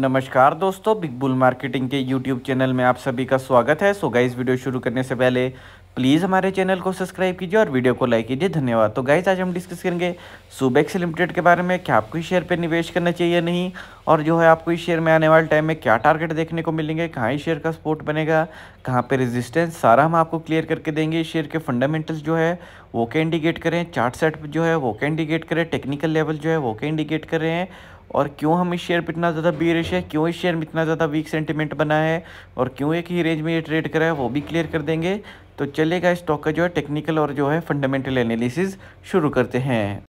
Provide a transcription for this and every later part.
नमस्कार दोस्तों big bull marketing के यूट्यूब चैनल में आप सभी का स्वागत है सो गाइज वीडियो शुरू करने से पहले प्लीज़ हमारे चैनल को सब्सक्राइब कीजिए और वीडियो को लाइक कीजिए धन्यवाद तो गाइज आज हम डिस्कस करेंगे सुबेक्स लिमिटेड के बारे में क्या आपको इस शेयर पर निवेश करना चाहिए नहीं और जो है आपको इस शेयर में आने वाले टाइम में क्या टारगेट देखने को मिलेंगे कहाँ इस शेयर का सपोर्ट बनेगा कहाँ पर रेजिस्टेंस सारा हम आपको क्लियर करके देंगे इस शेयर के फंडामेंटल्स जो है वो के इंडिकेट करें चार्ट सेट जो है वो क्या इंडिकेट करें टेक्निकल लेवल जो है वो के इंडिकेट करें और क्यों हम इस शेयर पर इतना ज़्यादा बीरिश है क्यों इस शेयर में इतना ज़्यादा वीक सेंटीमेंट बना है और क्यों एक ही रेंज में ये ट्रेड करा है वो भी क्लियर कर देंगे तो चलेगा स्टॉक का जो है टेक्निकल और जो है फंडामेंटल एनालिसिस शुरू करते हैं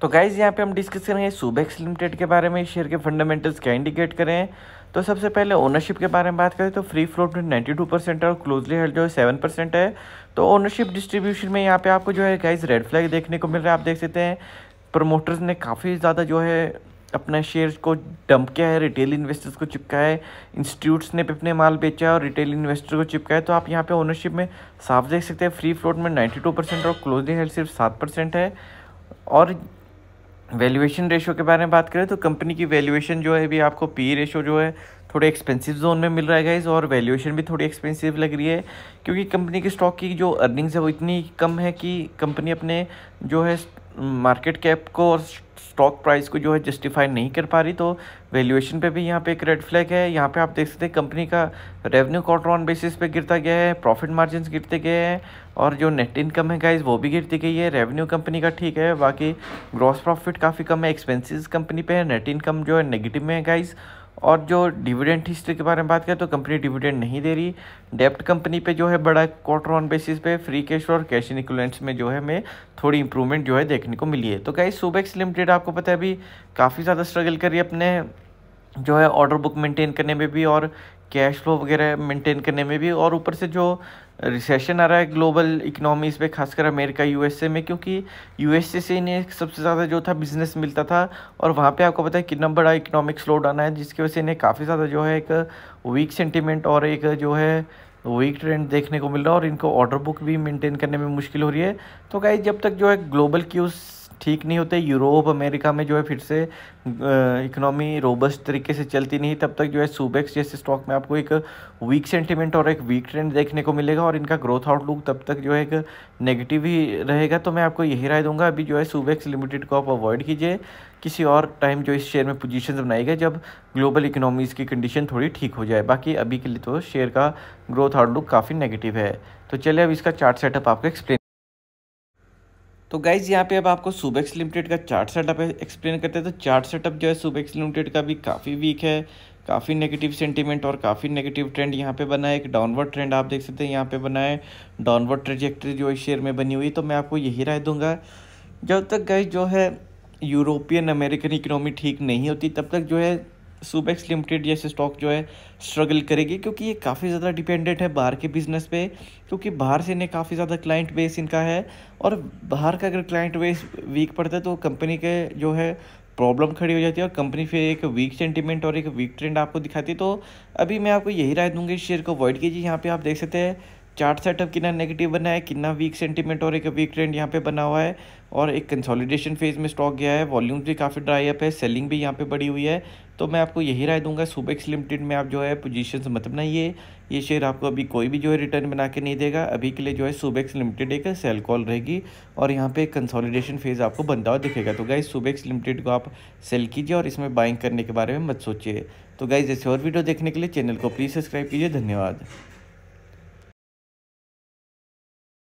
तो गाइज यहाँ पे हम डिस्कस करेंगे सुबेक्स लिमिटेड के बारे में शेयर के फंडामेंटल्स क्या इंडिकेट करें तो सबसे पहले ओनरशिप के बारे में बात करें तो फ्री फ्लोट में नाइन्टी टू परसेंट है और क्लोजली हेल्ड जो है सेवन परसेंट है तो ओनरशिप डिस्ट्रीब्यूशन में यहाँ पे आपको जो है गाइज रेड फ्लैग देखने को मिल रहा है आप देख सकते हैं प्रमोटर्स ने काफ़ी ज़्यादा जो है अपने शेयर्स को डंप किया है रिटेल इन्वेस्टर्स को चिपका है इंस्टीट्यूट्स ने भी अपने माल बेचा है और रिटेल इन्वेस्टर को चिपका है तो आप यहाँ पे ओनरशिप में साफ देख सकते हैं फ्री फ्लोट में 92 परसेंट और क्लोजिंग हेल्थ सिर्फ सात परसेंट है और वैल्यूएशन रेशो के बारे में बात करें तो कंपनी की वैल्यूएशन जो है अभी आपको पी रेशो जो है थोड़े एक्सपेंसिव जोन में मिल रहा है गाइज और वैल्यूएशन भी थोड़ी एक्सपेंसिव लग रही है क्योंकि कंपनी के स्टॉक की जो अर्निंग्स है वो इतनी कम है कि कंपनी अपने जो है मार्केट कैप को और स्टॉक प्राइस को जो है जस्टिफाई नहीं कर पा रही तो वैल्यूएशन पे भी यहाँ पे एक रेड फ्लैग है यहाँ पे आप देख सकते हैं कंपनी का रेवेन्यू क्वार्टर ऑन बेसिस पे गिरता गया है प्रॉफिट मार्जिन गिरते गए हैं और जो नेट इनकम है गाइज वो भी गिरती गई है रेवेन्यू कंपनी का ठीक है बाकी ग्रॉस प्रॉफिट काफ़ी कम है एक्सपेंसिस कंपनी पर है नेट इनकम जो है नेगेटिव में है गाइज़ और जो डिविडेंड हिस्ट्री के बारे में बात करें तो कंपनी डिविडेंड नहीं दे रही डेप्ट कंपनी पे जो है बड़ा क्वार्टर ऑन बेसिस पे फ्री कैश और कैश इक्वलेंट्स में जो है हमें थोड़ी इंप्रूवमेंट जो है देखने को मिली है तो क्या सुबेक्स लिमिटेड आपको पता है अभी काफ़ी ज़्यादा स्ट्रगल करी अपने जो है ऑर्डर बुक मेंटेन करने में भी और कैश फ्लो वगैरह मेंटेन करने में भी और ऊपर से जो रिसेशन आ रहा है ग्लोबल इकनॉमीज़ पे खासकर अमेरिका यूएसए में क्योंकि यूएसए से इन्हें सबसे ज़्यादा जो था बिज़नेस मिलता था और वहाँ पे आपको पता है कितना बड़ा इकोनॉमिक स्लो डाना है जिसकी वजह से इन्हें काफ़ी ज़्यादा जो है एक वीक सेंटिमेंट और एक जो है वीक ट्रेंड देखने को मिल रहा है और इनको ऑर्डर बुक भी मेंटेन करने में मुश्किल हो रही है तो क्या जब तक जो है ग्लोबल क्यूज़ ठीक नहीं होते यूरोप अमेरिका में जो है फिर से इकोनॉमी रोबस्ट तरीके से चलती नहीं तब तक जो है सूबेक्स जैसे स्टॉक में आपको एक वीक सेंटिमेंट और एक वीक ट्रेंड देखने को मिलेगा और इनका ग्रोथ आउटलुक तब तक जो है एक नेगेटिव ही रहेगा तो मैं आपको यही राय दूंगा अभी जो है सूबेक्स लिमिटेड को आप अवॉइड कीजिए किसी और टाइम जो इस शेयर में पोजीशन बनाएगा जब ग्लोबल इकोनॉमीज़ की कंडीशन थोड़ी ठीक हो जाए बाकी अभी के लिए तो शेयर का ग्रोथ आउटलुक काफ़ी नेगेटिव है तो चलिए अब इसका चार्ट सेटअप आपको एक्सप्लेन तो गाइज यहाँ पे अब आपको सुबेक्स लिमिटेड का चार्ट सेटअप एक्सप्लेन करते हैं तो चार्ट सेटअप जो है सुबेक्स लिमिटेड का भी काफ़ी वीक है काफ़ी नेगेटिव सेंटीमेंट और काफ़ी नेगेटिव ट्रेंड यहाँ पे बना है एक डाउनवर्ड ट्रेंड आप देख सकते हैं यहाँ पे बना है डाउनवर्ड ट्रेजेक्ट्री जो इस शेयर में बनी हुई तो मैं आपको यही राय दूंगा जब तक गाइज जो है यूरोपियन अमेरिकन इकनॉमी ठीक नहीं होती तब तक जो है सुबेक्स लिमिटेड जैसे स्टॉक जो है स्ट्रगल करेगी क्योंकि ये काफ़ी ज़्यादा डिपेंडेंट है बाहर के बिज़नेस पे क्योंकि बाहर से इन्हें काफ़ी ज़्यादा क्लाइंट बेस इनका है और बाहर का अगर क्लाइंट बेस वीक पड़ता है तो कंपनी के जो है प्रॉब्लम खड़ी हो जाती है और कंपनी फिर एक वीक सेंटिमेंट और एक वीक ट्रेंड आपको दिखाती है तो अभी मैं आपको यही राय दूंगी शेयर को अवॉइड कीजिए यहाँ पर आप देख सकते हैं चार्ट सेटअप कितना नेगेटिव बना है कितना वीक सेंटीमेंट और एक वीक ट्रेंड यहाँ पे बना हुआ है और एक कंसोलिडेशन फेज में स्टॉक गया है वॉल्यूम्स भी काफ़ी ड्राई अप है सेलिंग भी यहाँ पे बढ़ी हुई है तो मैं आपको यही राय दूंगा सुबेक्स लिमिटेड में आप जो है पोजीशन मत बनाइए ये शेयर आपको अभी कोई भी जो है रिटर्न बना के नहीं देगा अभी के लिए जो है सुबेक्स लिमिटेड एक सेल कॉल रहेगी और यहाँ पे कंसोलिडेशन फेज आपको बनता हुआ दिखेगा तो गाइज सुबेक्स लिमिटेड को आप सेल कीजिए और इसमें बाइंग करने के बारे में मत सोचिए तो गाइज ऐसे और वीडियो देखने के लिए चैनल को प्लीज़ सब्सक्राइब कीजिए धन्यवाद